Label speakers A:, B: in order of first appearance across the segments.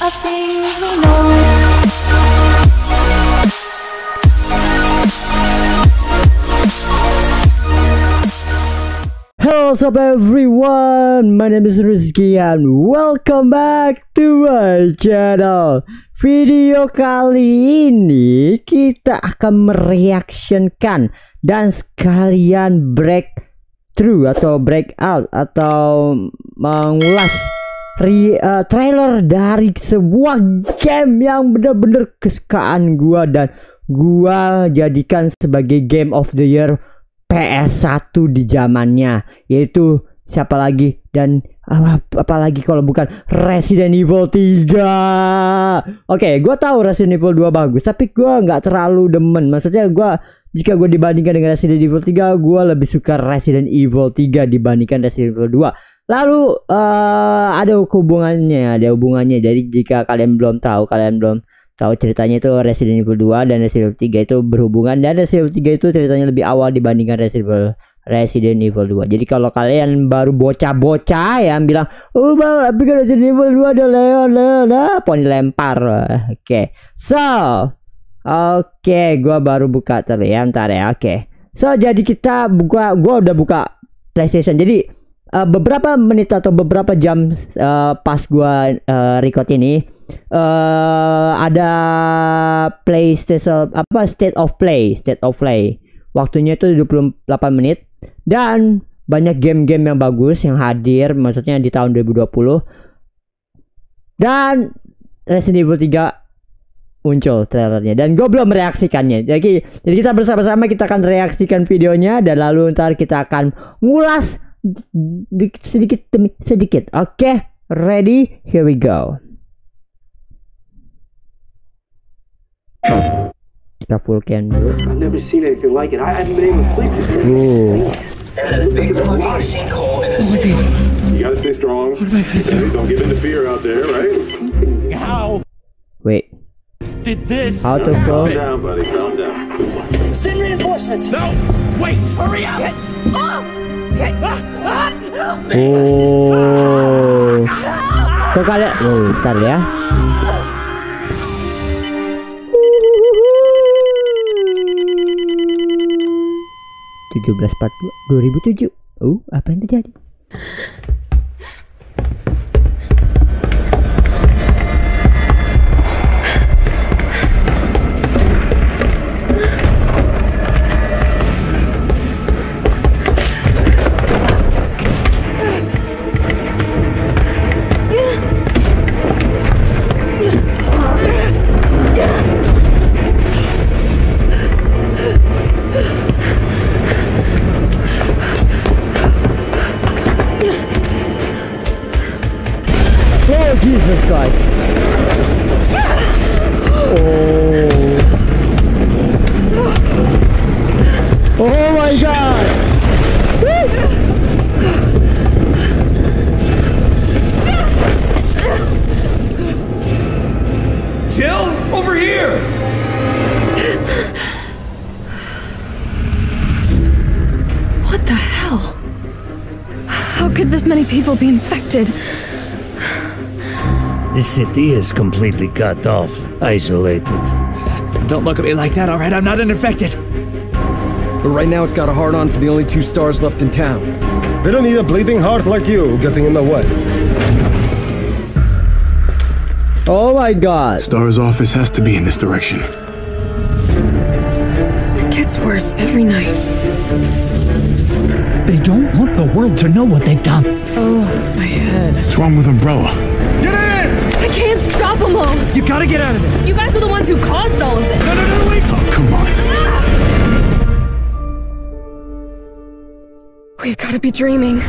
A: Hello, what's up everyone? My name is Rizky and welcome back to my channel. Video kali ini kita akan mereaksikan dan sekalian breakthrough atau breakout atau mengulas re, uh, trailer dari sebuah game yang bener-bener kesukaan gua dan gua jadikan sebagai game of the year PS1 di zamannya yaitu siapa lagi dan apalagi kalau bukan Resident Evil 3. Oke, okay, gue tahu Resident Evil 2 bagus, tapi gua nggak terlalu demen. Maksudnya gua jika gue dibandingkan dengan Resident Evil 3, gue lebih suka Resident Evil 3 dibandingkan Resident Evil 2. Lalu uh, ada hubungannya, ada hubungannya. Jadi jika kalian belum tahu, kalian belum tahu ceritanya itu Resident Evil 2 dan Resident Evil 3 itu berhubungan dan Resident Evil 3 itu ceritanya lebih awal dibandingkan Resident Evil Resident Evil 2. Jadi kalau kalian baru bocah-bocah yang bilang, "Oh, bang, tapi kan Resident Evil 2 ada Leon, Leon, nah, poni lempar." Oke. Okay. So, oke, okay, gua baru buka terlihat, ya, ntar ya. Oke. Okay. So, jadi kita buka gua udah buka PlayStation. Jadi uh, beberapa menit atau beberapa jam uh, pas gua uh, record ini uh, ada PlayStation apa State of Play, State of Play. Waktunya itu 28 menit dan banyak game-game yang bagus yang hadir maksudnya di tahun 2020. Dan Resident Evil 3 muncul trailernya dan gue belum mereaksikannya jadi jadi kita bersama-sama kita akan reaksikan videonya dan lalu ntar kita akan ngulas dikit sedikit demi sedikit. Oke, okay, ready? Here we go. Kita full can dulu. I've never seen anything like it. I haven't been able to sleep. Ooh. You gotta stay strong. Don't give in to fear out there, right? How? Wait. Did this? How to go? Calm down, buddy. Calm down. Send reinforcements. No. Wait. Hurry up. Oh. Oh. kalian, oh, bentar ya. tujuh belas empat dua ribu tujuh. Oh, apa yang terjadi? city is completely cut off, isolated. Don't look at me like that, alright? I'm not infected! But right now it's got a hard on for the only two stars left in town. They don't need a bleeding heart like you getting in the way. Oh my god. Star's office has to be in this direction. It gets worse every night. They don't want the world to know what they've done. Oh, my head. What's wrong with Umbrella? Get in! Elmo! You gotta get out of there! You guys are the ones who caused all of this! No, no, no, wait! Oh, come on. We've gotta be dreaming.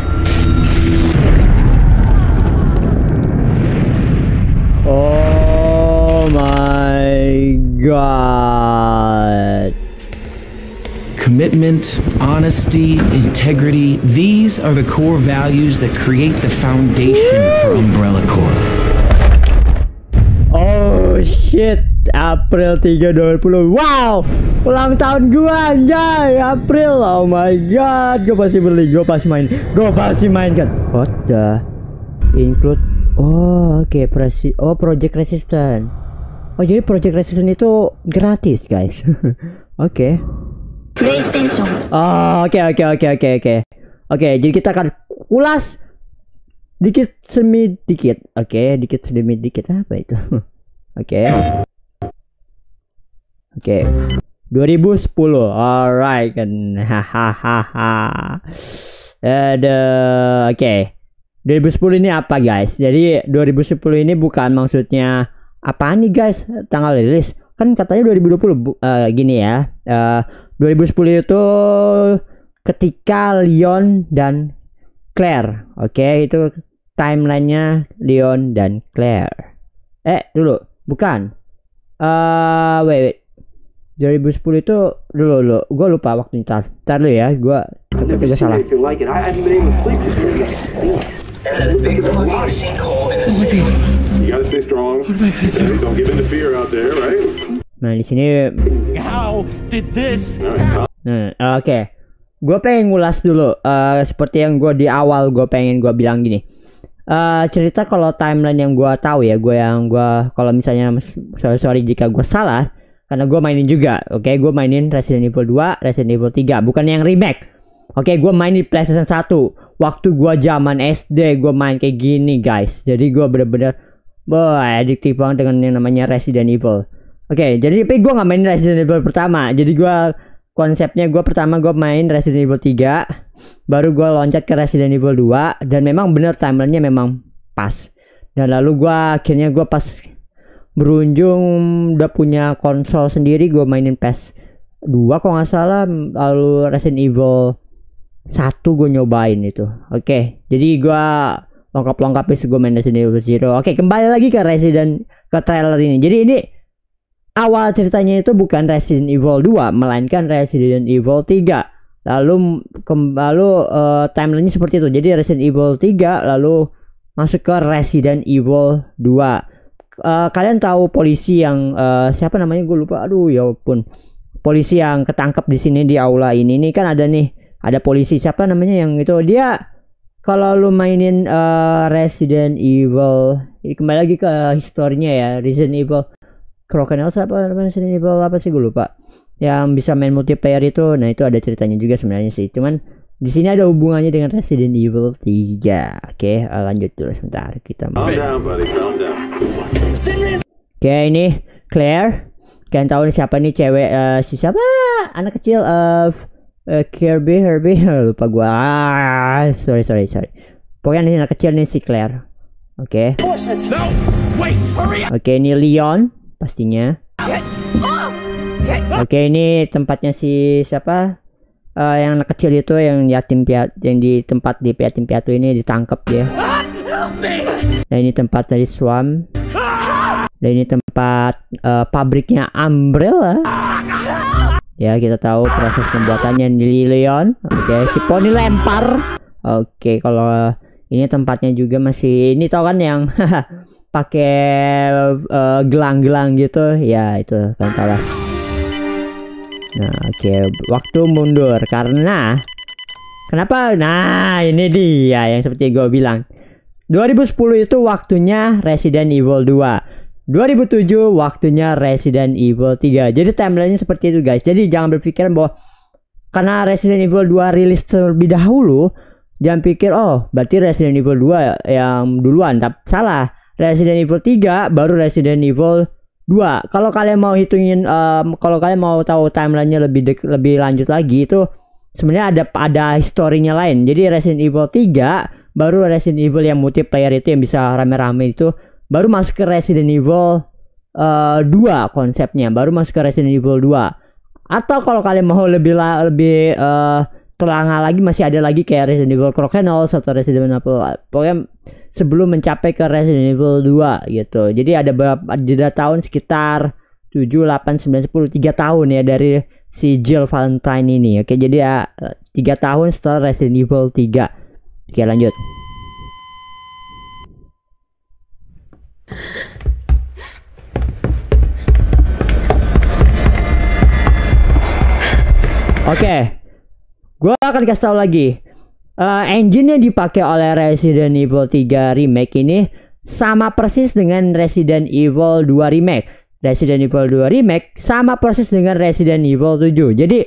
A: Oh my god. Commitment, honesty, integrity, these are the core values that create the foundation Woo! for Umbrella Corp. shit April 3 2020 Wow Ulang tahun gua anjay April Oh my god Gua pasti beli Gua pasti main Gua pasti main kan What the Include Oh oke okay. Presi Oh project resistant Oh jadi project resistant itu gratis guys Oke oh, oke oke oke oke oke Oke jadi kita akan ulas Dikit semi dikit Oke okay, dikit semi dikit apa itu Oke. Okay. Oke. Okay. 2010. Alright kan. Hahaha. Eh oke. Okay. 2010 ini apa guys? Jadi 2010 ini bukan maksudnya apa nih guys tanggal rilis. Kan katanya 2020 uh, eh, gini ya. Eh, uh, 2010 itu ketika Leon dan Claire. Oke, okay? itu timelinenya Leon dan Claire. Eh, dulu bukan eh uh, wait, wait 2010 itu dulu lo. gue lupa waktu ntar ntar lo ya gue tapi salah Nah di sini. Nah oke, okay. gue pengen ngulas dulu. Uh, seperti yang gue di awal gue pengen gue bilang gini uh, cerita kalau timeline yang gue tahu ya gue yang gue kalau misalnya sorry sorry jika gue salah karena gue mainin juga oke okay? gue mainin Resident Evil 2 Resident Evil 3 bukan yang remake oke okay? gue main di PlayStation 1 waktu gue zaman SD gue main kayak gini guys jadi gue bener-bener Wah, adiktif banget dengan yang namanya Resident Evil. Oke, okay, jadi tapi gue gak main Resident Evil pertama. Jadi gue konsepnya gue pertama gue main Resident Evil 3 baru gue loncat ke Resident Evil 2 dan memang bener timelinenya memang pas dan lalu gue akhirnya gue pas berunjung udah punya konsol sendiri gue mainin PS 2 kok nggak salah lalu Resident Evil 1 gue nyobain itu oke okay, jadi gue lengkap-lengkap itu gue main Resident Evil Zero oke okay, kembali lagi ke Resident ke trailer ini jadi ini awal ceritanya itu bukan Resident Evil 2 melainkan Resident Evil 3 lalu kembali uh, eh, timelinenya seperti itu jadi Resident Evil 3 lalu masuk ke Resident Evil 2 uh, eh, kalian tahu polisi yang uh, siapa namanya gue lupa aduh ya pun polisi yang ketangkap di sini di aula ini ini kan ada nih ada polisi siapa namanya yang itu dia kalau lu mainin uh, Resident Evil kembali lagi ke historinya ya Resident Evil Crocodile namanya Resident Evil apa sih gue lupa yang bisa main multiplayer itu nah itu ada ceritanya juga sebenarnya sih cuman di sini ada hubungannya dengan Resident Evil 3 oke eh, lanjut dulu sebentar kita Oke okay, ini Claire kalian tahu nih siapa nih cewek uh, si siapa anak kecil uh, uh, Kirby Herbie lupa gua ah, sorry sorry sorry pokoknya ini anak kecil nih si Claire oke okay. oke okay, ini Leon pastinya ah! Oke ini tempatnya si siapa uh, yang anak kecil itu yang yatim piat yang di tempat di yatim piatu ini ditangkap ya. Nah ini tempat dari Swam. Dan ini tempat uh, pabriknya Umbrella. Ya kita tahu proses pembuatannya di Leon. Oke okay, si poni lempar. Oke kalau ini tempatnya juga masih ini tau kan yang pakai uh, gelang-gelang gitu ya itu kan salah. Nah, oke, okay. waktu mundur karena kenapa? Nah, ini dia yang seperti gue bilang. 2010 itu waktunya Resident Evil 2. 2007 waktunya Resident Evil 3. Jadi timelinenya seperti itu guys. Jadi jangan berpikir bahwa karena Resident Evil 2 rilis terlebih dahulu, jangan pikir oh berarti Resident Evil 2 yang duluan. Tapi salah. Resident Evil 3 baru Resident Evil Dua, kalau kalian mau hitungin um, kalau kalian mau tahu timelinenya lebih dek, lebih lanjut lagi itu sebenarnya ada ada historinya lain. Jadi Resident Evil 3 baru Resident Evil yang multiplayer itu yang bisa rame-rame itu baru masuk ke Resident Evil uh, eh, 2 konsepnya, baru masuk ke Resident Evil 2. Atau kalau kalian mau lebih la, lebih uh, eh, terlangga lagi masih ada lagi kayak Resident Evil Crocodile atau Resident Evil pokoknya sebelum mencapai ke Resident Evil 2 gitu. Jadi ada berapa jeda tahun sekitar 7 8 9 10 3 tahun ya dari si Jill Valentine ini. Oke, jadi ya 3 tahun setelah Resident Evil 3. Oke, lanjut. Oke. Gua akan kasih tahu lagi uh, engine yang dipakai oleh Resident Evil 3 remake ini sama persis dengan Resident Evil 2 remake. Resident Evil 2 remake sama persis dengan Resident Evil 7. Jadi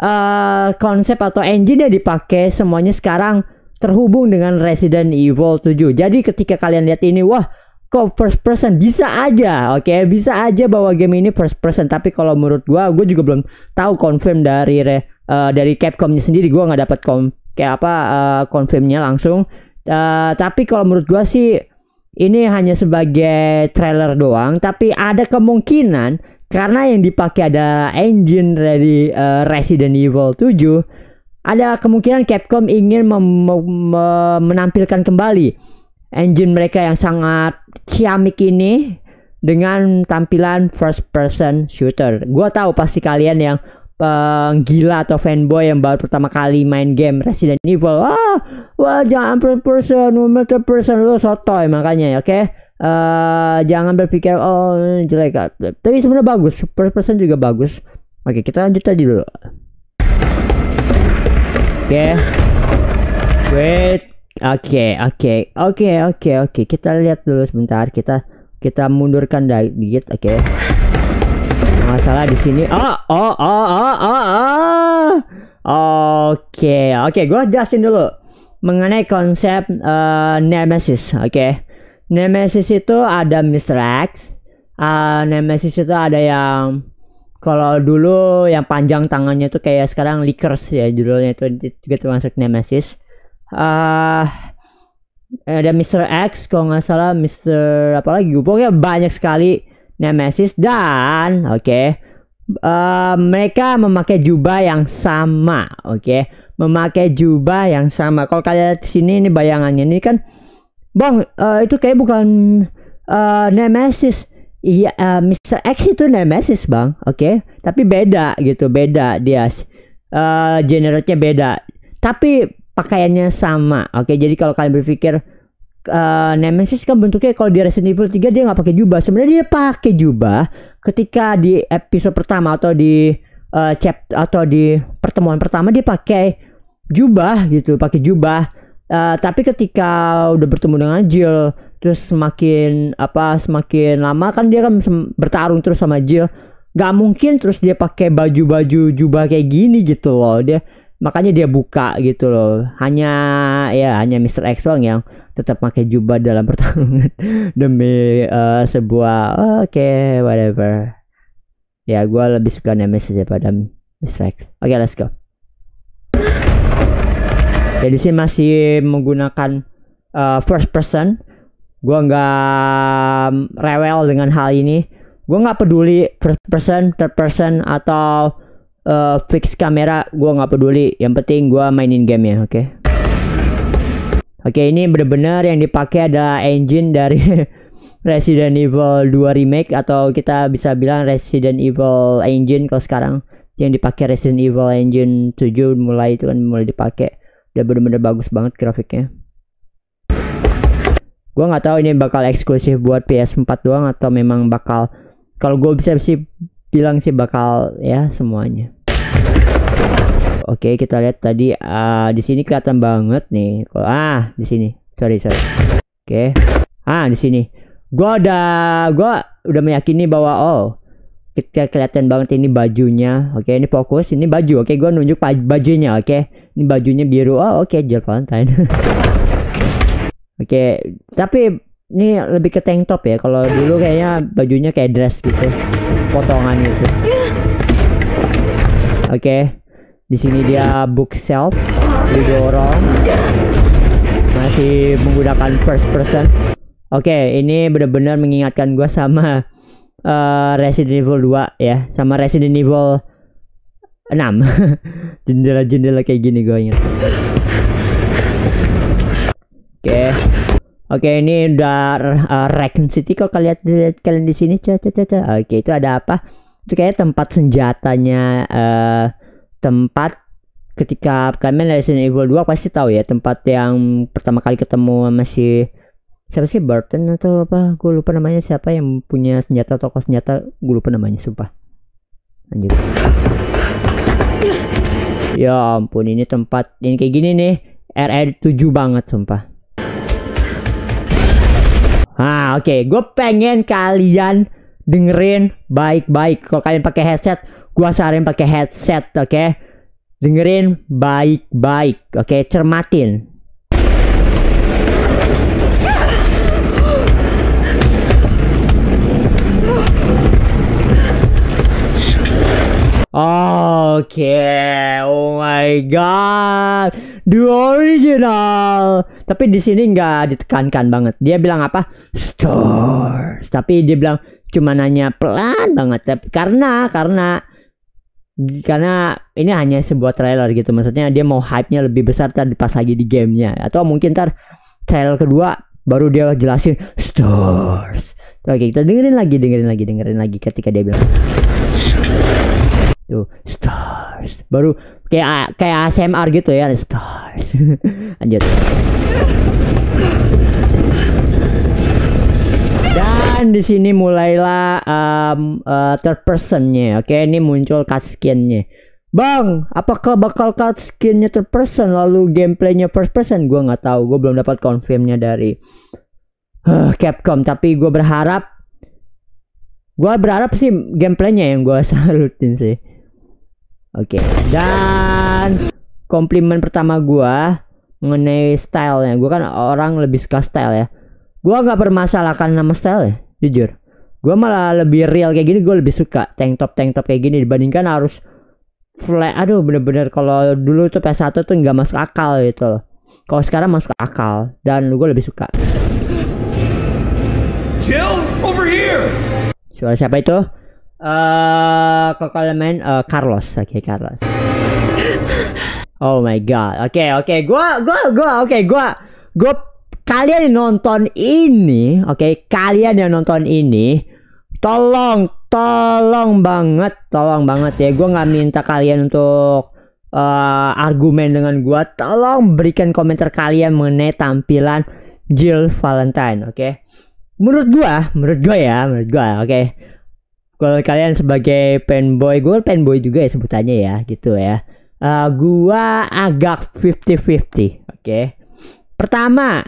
A: uh, konsep atau engine yang dipakai semuanya sekarang terhubung dengan Resident Evil 7. Jadi ketika kalian lihat ini, wah kok first person bisa aja, oke okay? bisa aja bahwa game ini first person. Tapi kalau menurut gua, gue juga belum tahu confirm dari re, uh, dari Capcomnya sendiri. Gua nggak dapat kom kayak apa uh, confirmnya langsung. Uh, tapi kalau menurut gua sih ini hanya sebagai trailer doang. Tapi ada kemungkinan karena yang dipakai ada engine dari uh, Resident Evil 7, ada kemungkinan Capcom ingin menampilkan kembali engine mereka yang sangat ciamik ini dengan tampilan first person shooter. Gua tahu pasti kalian yang penggila atau fanboy yang baru pertama kali main game Resident Evil. Ah, wah jangan per person, multi person lo sotoy makanya ya, oke. Okay? Uh, eh, jangan berpikir oh jelek. Tapi sebenarnya bagus, first person juga bagus. Oke, okay, kita lanjut aja dulu. Oke. Okay. Wait. Oke, okay, oke. Okay. Oke, okay, oke, okay, oke. Okay. Kita lihat dulu sebentar. Kita kita mundurkan dikit, oke. Okay masalah di sini. Oh, oh, oh, oh, oh, oh. Oke, okay, oke, okay, gue jelasin dulu mengenai konsep uh, nemesis. Oke, okay. nemesis itu ada Mr. X. Uh, nemesis itu ada yang kalau dulu yang panjang tangannya tuh kayak sekarang Lickers ya judulnya itu juga termasuk nemesis. Uh, ada Mr. X, kalau nggak salah Mr. apa lagi? Pokoknya banyak sekali Nemesis dan oke okay, uh, eh, mereka memakai jubah yang sama oke okay? memakai jubah yang sama kalau kalian lihat sini ini bayangannya ini kan bang uh, itu kayak bukan uh, Nemesis iya uh, Mr. X itu Nemesis bang oke okay? tapi beda gitu beda dia uh, generatnya beda tapi pakaiannya sama oke okay? jadi kalau kalian berpikir uh, Nemesis kan bentuknya kalau di Resident Evil 3 dia nggak pakai jubah. Sebenarnya dia pakai jubah ketika di episode pertama atau di uh, eh, chapter atau di pertemuan pertama dia pakai jubah gitu, pakai jubah. Uh, tapi ketika udah bertemu dengan Jill terus semakin apa semakin lama kan dia kan bertarung terus sama Jill Gak mungkin terus dia pakai baju-baju jubah kayak gini gitu loh dia makanya dia buka gitu loh hanya ya hanya Mr. X doang yang tetap pakai jubah dalam pertarungan demi uh, sebuah oke okay, whatever ya gue lebih suka Nemesis daripada Mr. X oke okay, let's go jadi sih masih menggunakan uh, first person gue nggak rewel dengan hal ini gue nggak peduli first person third person atau uh, fix kamera gue nggak peduli yang penting gue mainin game ya oke okay? oke okay, ini bener-bener yang dipakai ada engine dari Resident Evil 2 remake atau kita bisa bilang Resident Evil engine kalau sekarang yang dipakai Resident Evil engine 7 mulai itu kan mulai dipakai udah bener-bener bagus banget grafiknya gue nggak tahu ini bakal eksklusif buat PS4 doang atau memang bakal kalau gue bisa sih bilang sih bakal ya semuanya. Oke, okay, kita lihat tadi uh, di sini kelihatan banget nih. Oh, ah, di sini. Sorry, sorry. Oke. Okay. Ah, di sini. Gua udah gua udah meyakini bahwa oh kita kelihatan banget ini bajunya. Oke, okay, ini fokus, ini baju. Oke, okay, gua nunjuk bajunya, oke. Okay? Ini bajunya biru. Oh, oke, okay, Jill Valentine. oke, okay, tapi ini lebih ke tank top ya. Kalau dulu kayaknya bajunya kayak dress gitu potongan itu. Oke. Okay. Di sini dia bookshelf didorong. Masih menggunakan first person. Oke, okay, ini benar-benar mengingatkan gue sama uh, Resident Evil 2 ya, sama Resident Evil 6. Jendela-jendela kayak gini gue ingat. Oke. Okay. Oke, okay, ini udah uh, Raccoon City kok kalian lihat kalian di sini. Oke, okay, itu ada apa? Itu kayak tempat senjatanya uh, tempat ketika kalian Resident Evil 2 pasti tahu ya, tempat yang pertama kali ketemu masih siapa sih Burton atau apa? Gue lupa namanya siapa yang punya senjata toko senjata, gue lupa namanya, sumpah. Lanjut. Ya ampun, ini tempat ini kayak gini nih. RR7 banget sumpah. Nah, oke, okay. gue pengen kalian dengerin baik-baik. Kalau kalian pakai headset, gue saranin pakai headset, oke? Okay? Dengerin baik-baik, oke? Okay? Cermatin, Oke, okay. oh my god, the original. Tapi di sini nggak ditekankan banget. Dia bilang apa? Stars. Tapi dia bilang cuma nanya pelan banget. Tapi karena karena karena ini hanya sebuah trailer gitu. Maksudnya dia mau hype-nya lebih besar tadi pas lagi di gamenya. Atau mungkin ntar trailer kedua baru dia jelasin stars. Oke, kita dengerin lagi, dengerin lagi, dengerin lagi ketika dia bilang tuh stars baru kayak kayak ASMR gitu ya stars lanjut dan di sini mulailah um, uh, third personnya oke okay? ini muncul cut skinnya Bang, apakah bakal cut skinnya third person lalu gameplaynya first person? Gue nggak tahu, gue belum dapat konfirmnya dari uh, Capcom. Tapi gue berharap, gue berharap sih gameplaynya yang gue salutin sih. Oke, okay. dan komplimen pertama gua mengenai stylenya. Gua kan orang lebih suka style ya. Gua nggak permasalahkan nama style ya, jujur. Gua malah lebih real kayak gini, gua lebih suka tank top tank top kayak gini dibandingkan harus flat. Aduh, bener-bener kalau dulu tuh PS1 tuh nggak masuk akal gitu loh. Kalau sekarang masuk akal dan gua lebih suka. Jill, over here. Suara siapa itu? uh, eh, kalau kalian main uh, Carlos, oke okay, Carlos. Oh my god. Oke, okay, oke. Okay. Gua gua gua oke, okay, gua gua kalian yang nonton ini, oke, okay, kalian yang nonton ini tolong tolong banget, tolong banget ya. Gua nggak minta kalian untuk uh, argumen dengan gua. Tolong berikan komentar kalian mengenai tampilan Jill Valentine, oke. Okay? Menurut gua, menurut gua ya, menurut gua, oke. Okay? kalau kalian sebagai fanboy gue fanboy juga ya sebutannya ya gitu ya uh, gua agak 50-50 oke okay? pertama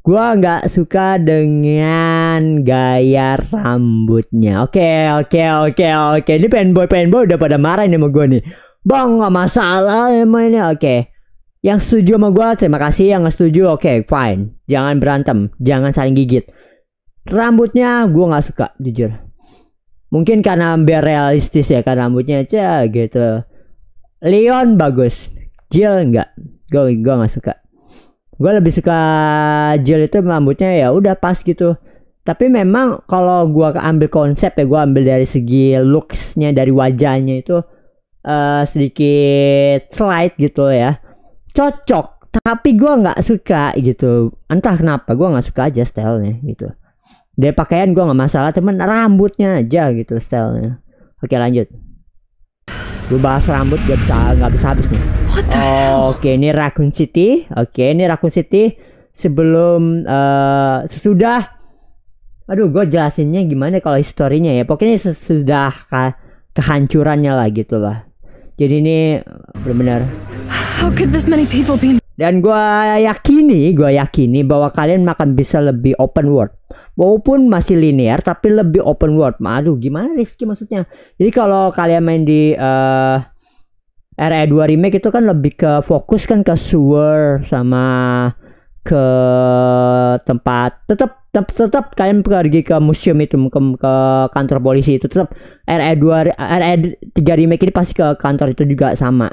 A: gua nggak suka dengan gaya rambutnya oke okay, oke okay, oke okay, oke okay. ini fanboy fanboy udah pada marah nih sama gua nih bang nggak masalah emang ya ini oke okay. yang setuju sama gue, terima kasih yang nggak setuju oke okay, fine jangan berantem jangan saling gigit rambutnya gue nggak suka jujur mungkin karena biar realistis ya karena rambutnya aja gitu Leon bagus Jill enggak gue gue nggak suka gue lebih suka Jill itu rambutnya ya udah pas gitu tapi memang kalau gue ambil konsep ya gue ambil dari segi looksnya dari wajahnya itu uh, sedikit slight gitu ya cocok tapi gue nggak suka gitu entah kenapa gue nggak suka aja stylenya gitu dari pakaian gue nggak masalah cuman rambutnya aja gitu stylenya oke lanjut gue bahas rambut gak bisa nggak bisa habis nih oh, oke ini Raccoon City oke ini Raccoon City sebelum uh, sesudah aduh gue jelasinnya gimana ya kalau historinya ya pokoknya sesudah ke kehancurannya lah gitu lah jadi ini benar-benar How could this many people be dan gue yakini gue yakini bahwa kalian akan bisa lebih open world walaupun masih linear tapi lebih open world. Aduh, gimana Rizky maksudnya? Jadi kalau kalian main di uh, eh, RE2 remake itu kan lebih ke fokus kan ke sewer sama ke tempat tetap tetap, tetap kalian pergi ke museum itu ke, ke kantor polisi itu tetap RE2 RE3 remake ini pasti ke kantor itu juga sama.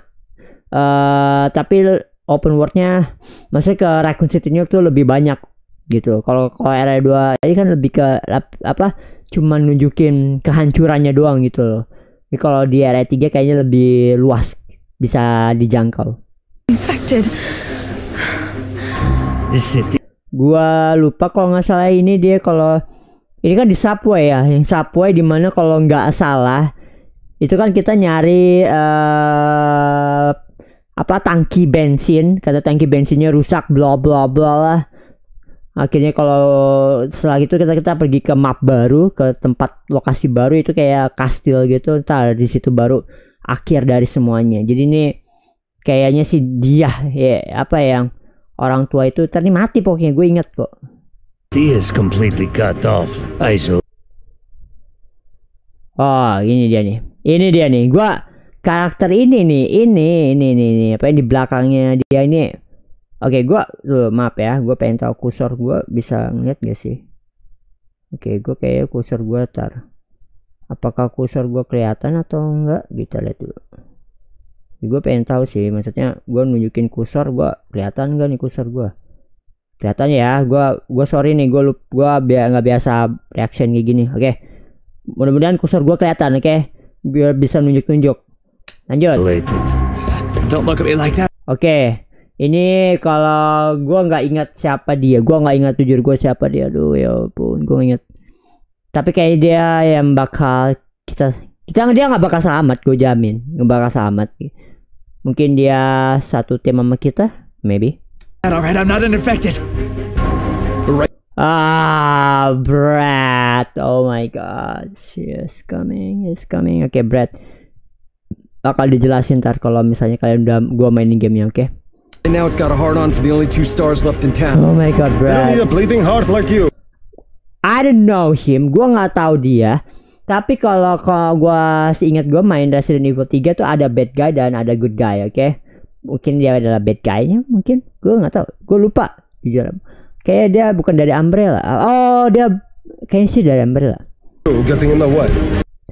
A: Uh, tapi open worldnya maksudnya ke Raccoon city New York tuh lebih banyak gitu kalau kalau era 2 tadi kan lebih ke apa cuman nunjukin kehancurannya doang gitu loh ini kalau di era 3 kayaknya lebih luas bisa dijangkau infected gua lupa kalau nggak salah ini dia kalau ini kan di subway ya yang subway dimana kalau nggak salah itu kan kita nyari uh, apa tangki bensin kata tangki bensinnya rusak bla bla bla lah akhirnya kalau setelah itu kita kita pergi ke map baru ke tempat lokasi baru itu kayak kastil gitu ntar di situ baru akhir dari semuanya jadi ini kayaknya si dia ya apa ya, yang orang tua itu ternyata mati pokoknya gue inget kok This is completely cut off ISO Oh ini dia nih ini dia nih gue karakter ini nih ini ini ini, ini. apa yang di belakangnya dia ini Oke, okay, gua tuh, maaf ya, gua pengen tahu kursor gua bisa ngeliat gak sih? Oke, okay, gue kayak kursor gua tar. Apakah kursor gua kelihatan atau enggak? Kita lihat dulu. gua pengen tahu sih, maksudnya gua nunjukin kursor gua kelihatan gak nih kursor gua? Kelihatan ya, gua gue sorry nih, gue gue biar nggak biasa reaction kayak gini. Oke, mudah-mudahan kursor gua kelihatan, oke? Biar bisa nunjuk-nunjuk. Lanjut. Oke. Okay. Ini kalau gue nggak ingat siapa dia, gue nggak ingat jujur gue siapa dia. Aduh ya pun gue ingat. Tapi kayak dia yang bakal kita kita dia nggak bakal selamat, gue jamin nggak bakal selamat. Mungkin dia satu tim sama kita, maybe. Alright, I'm not infected. Ah, Brad. Oh my God, she is coming, is coming. Oke, okay, Brad. Bakal dijelasin ntar kalau misalnya kalian udah gua mainin gamenya, oke? Okay? And now it's got a hard on for the only two stars left in town. Oh my god, bro. I need a bleeding heart like you. I don't know him. Gua nggak tahu dia. Tapi kalau kalau gua seingat gua main Resident Evil 3 tuh ada bad guy dan ada good guy, oke? Okay? Mungkin dia adalah bad guy-nya, mungkin. Gua nggak tahu. Gua lupa jujur. Kayaknya dia bukan dari Umbrella. Oh, dia kayaknya sih dari Umbrella. Oh, getting in the what?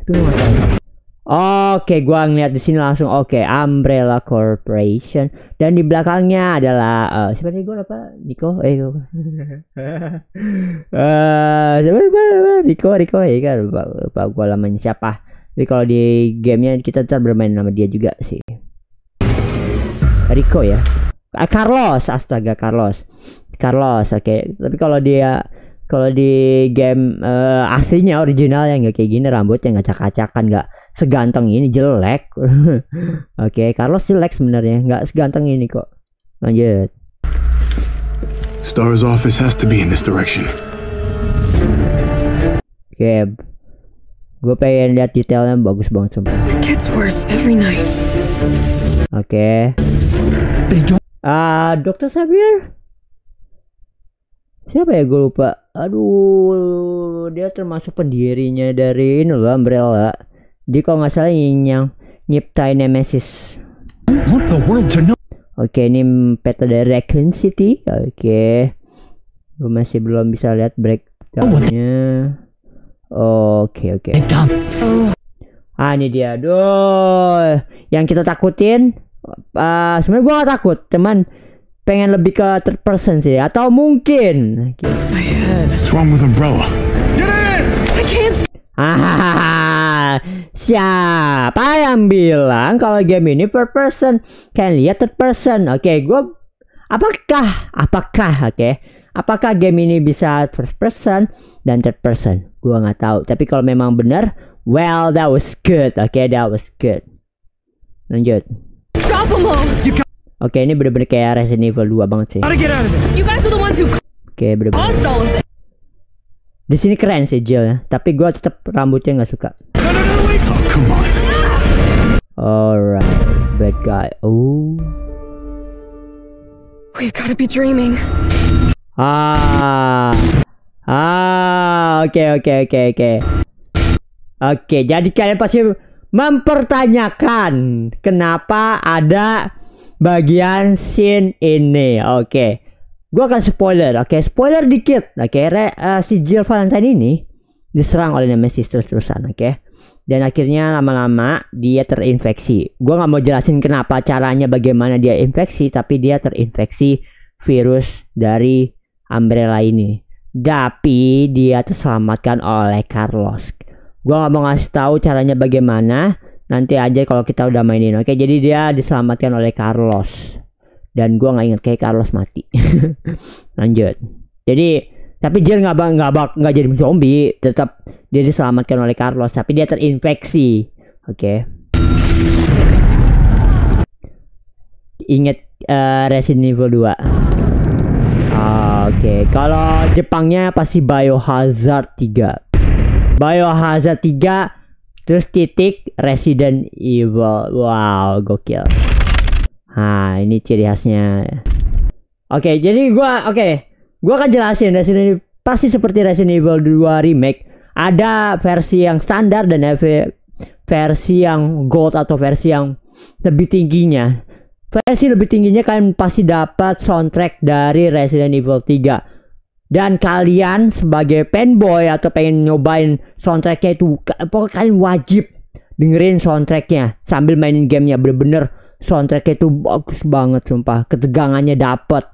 A: Tapi gua nggak tahu. Oke, gua ngeliat di sini langsung oke, okay, Umbrella Corporation dan di belakangnya adalah uh, siapa gua apa? Nico, eh gua. Eh, siapa Nico, Rico, ya kan lupa, lupa gua namanya siapa. Tapi kalau di gamenya kita tetap bermain nama dia juga sih. Rico ya. Ah, Carlos, astaga Carlos. Carlos, oke. Okay. Tapi kalau dia kalau di game uh, aslinya original yang nggak kayak gini rambutnya nggak acak-acakan nggak seganteng ini jelek oke okay, Carlos jelek sebenarnya nggak seganteng ini kok lanjut Star's office has to be in this direction oke okay. gue pengen lihat detailnya bagus banget sumpah oke okay. ah dokter Sabir siapa ya gue lupa aduh dia termasuk pendirinya dari ini loh umbrella di kalau nggak salah yang nyiptain Nemesis. Oke, ini peta dari Raccoon City. Oke. Okay. Gue masih belum bisa lihat breakdownnya. Oke, okay, oke. Ah, ini dia. Aduh. Yang kita takutin uh, sebenarnya gue gak takut, teman pengen lebih ke third person sih atau mungkin okay. Ah, siapa yang bilang kalau game ini per person? kan lihat third person. Oke, okay, gue apakah apakah oke? Okay? Apakah game ini bisa per person dan third person? gue nggak tahu. Tapi kalau memang benar, well that was good. Oke, okay, that was good. Lanjut. Oke, okay, ini bener-bener kayak Resident Evil 2 banget sih. Oke, okay, bener-bener. Di sini keren sih Jill ya, tapi gue tetap rambutnya nggak suka come on. Alright, guy. Oh. We've gotta be dreaming. Ah. Ah, oke okay, oke okay, oke okay, oke. Oke, jadi kalian pasti mempertanyakan kenapa ada bagian scene ini. Oke. Gua akan spoiler. Oke, spoiler dikit. Oke, uh, si Jill Valentine ini diserang oleh Nemesis terus-terusan, oke dan akhirnya lama-lama dia terinfeksi. Gue nggak mau jelasin kenapa caranya bagaimana dia infeksi, tapi dia terinfeksi virus dari Umbrella ini. Tapi dia terselamatkan oleh Carlos. Gue nggak mau ngasih tahu caranya bagaimana. Nanti aja kalau kita udah mainin. Oke, jadi dia diselamatkan oleh Carlos. Dan gue nggak inget kayak Carlos mati. Lanjut. Jadi tapi dia nggak nggak bak nggak jadi zombie tetap dia diselamatkan oleh Carlos tapi dia terinfeksi oke okay. ingat uh, Resident Evil 2 oke okay. kalau Jepangnya pasti Biohazard 3 Biohazard 3 terus titik Resident Evil wow gokil Nah, ini ciri khasnya. Oke, okay, jadi gua oke. Okay. Gua akan jelasin Resident Evil pasti seperti Resident Evil 2 remake ada versi yang standar dan versi yang gold atau versi yang lebih tingginya. Versi lebih tingginya kalian pasti dapat soundtrack dari Resident Evil 3 dan kalian sebagai fanboy atau pengen nyobain soundtracknya itu pokoknya kalian wajib dengerin soundtracknya sambil mainin gamenya bener-bener soundtracknya itu bagus banget sumpah ketegangannya dapet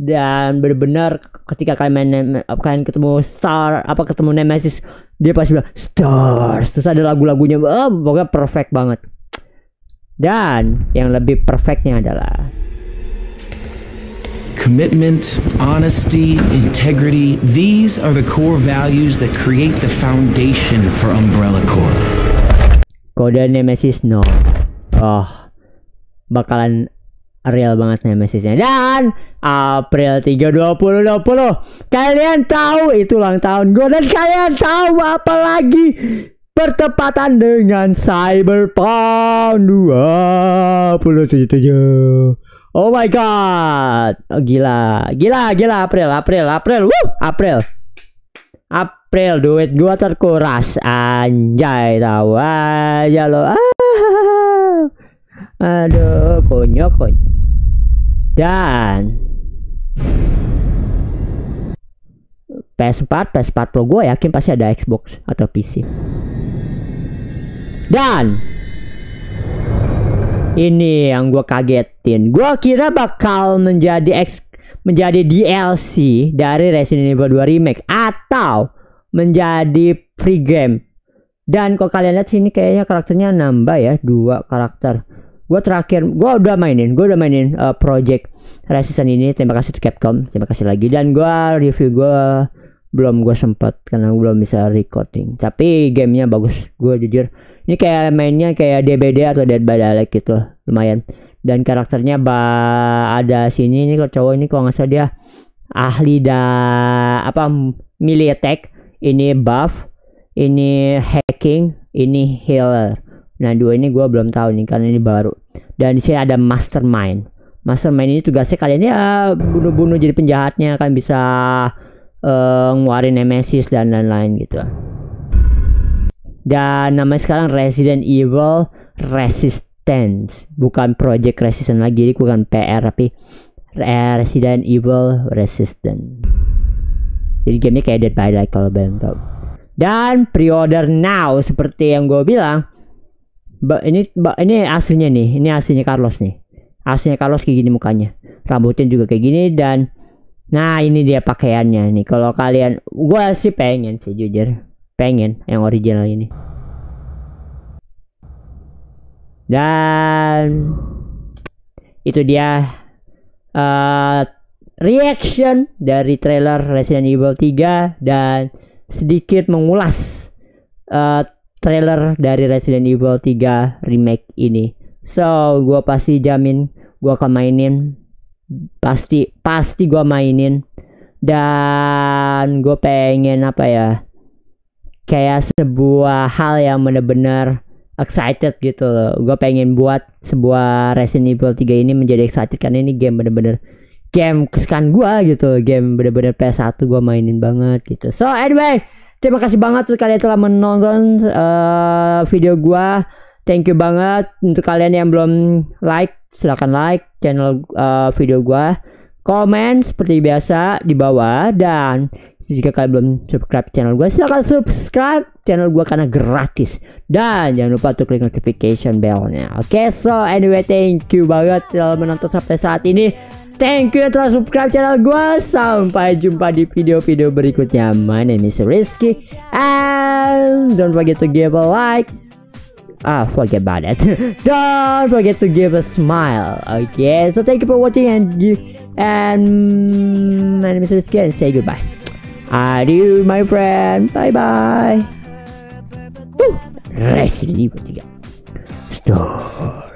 A: dan benar-benar ketika kalian main kalian ketemu star apa ketemu nemesis dia pasti bilang stars terus ada lagu-lagunya oh, pokoknya perfect banget dan yang lebih perfectnya adalah Commitment, honesty, integrity, these are the core values that create the foundation for Umbrella Corp. Kode Nemesis no. Oh, bakalan real banget nemesisnya dan April 3 2020 kalian tahu itu ulang tahun gue dan kalian tahu apa lagi bertepatan dengan Cyberpunk 2077 Oh my god oh, gila gila gila April April April Wuh, April April duit gua terkuras anjay tahu aja lo ah aduh konyok konyok. dan PS4, PS4 Pro gue yakin pasti ada Xbox atau PC. Dan ini yang gue kagetin. Gue kira bakal menjadi X menjadi DLC dari Resident Evil 2 Remake atau menjadi free game. Dan kalau kalian lihat sini kayaknya karakternya nambah ya, dua karakter gue terakhir gue udah mainin gue udah mainin uh, project resisten ini terima kasih to Capcom terima kasih lagi dan gue review gue belum gue sempat karena gue belum bisa recording tapi gamenya bagus gue jujur ini kayak mainnya kayak DBD atau Dead by Daylight gitu lumayan dan karakternya ba ada sini ini kalau cowok ini kalau nggak salah dia ahli da apa melee attack ini buff ini hacking ini healer Nah dua ini gue belum tahu nih karena ini baru. Dan di sini ada mastermind. Mastermind ini tugasnya kalian ya bunuh-bunuh jadi penjahatnya kan bisa uh, eh, nguarin nemesis dan lain-lain gitu. Dan namanya sekarang Resident Evil Resistance, bukan Project Resistance lagi, ini bukan PR tapi eh, Resident Evil Resistance. Jadi gamenya kayak Dead by Daylight kalau belum tahu. Dan pre-order now seperti yang gue bilang, ba ini ba ini aslinya nih ini aslinya Carlos nih aslinya Carlos kayak gini mukanya rambutnya juga kayak gini dan nah ini dia pakaiannya nih kalau kalian gue sih pengen sih jujur pengen yang original ini dan itu dia uh, reaction dari trailer Resident Evil 3 dan sedikit mengulas uh, trailer dari Resident Evil 3 remake ini. So, gue pasti jamin gue akan mainin. Pasti, pasti gue mainin. Dan gue pengen apa ya? Kayak sebuah hal yang bener-bener excited gitu loh. Gue pengen buat sebuah Resident Evil 3 ini menjadi excited karena ini game bener-bener game kesukaan gue gitu. Game bener-bener PS1 gue mainin banget gitu. So anyway, Terima kasih banget untuk kalian telah menonton uh, video gua. Thank you banget untuk kalian yang belum like, silahkan like channel uh, video gua. Komen seperti biasa di bawah dan jika kalian belum subscribe channel gua, silahkan subscribe channel gua karena gratis. Dan jangan lupa untuk klik notification bellnya. Oke, okay, so anyway, thank you banget telah menonton sampai saat ini. Thank you telah subscribe channel gue. Sampai jumpa di video-video berikutnya. My name is Rizky. And don't forget to give a like. Ah, forget about it. don't forget to give a smile. Okay, so thank you for watching and give, and my name is Rizky and say goodbye. Adieu, my friend. Bye bye. Rizky Resident Evil Stop.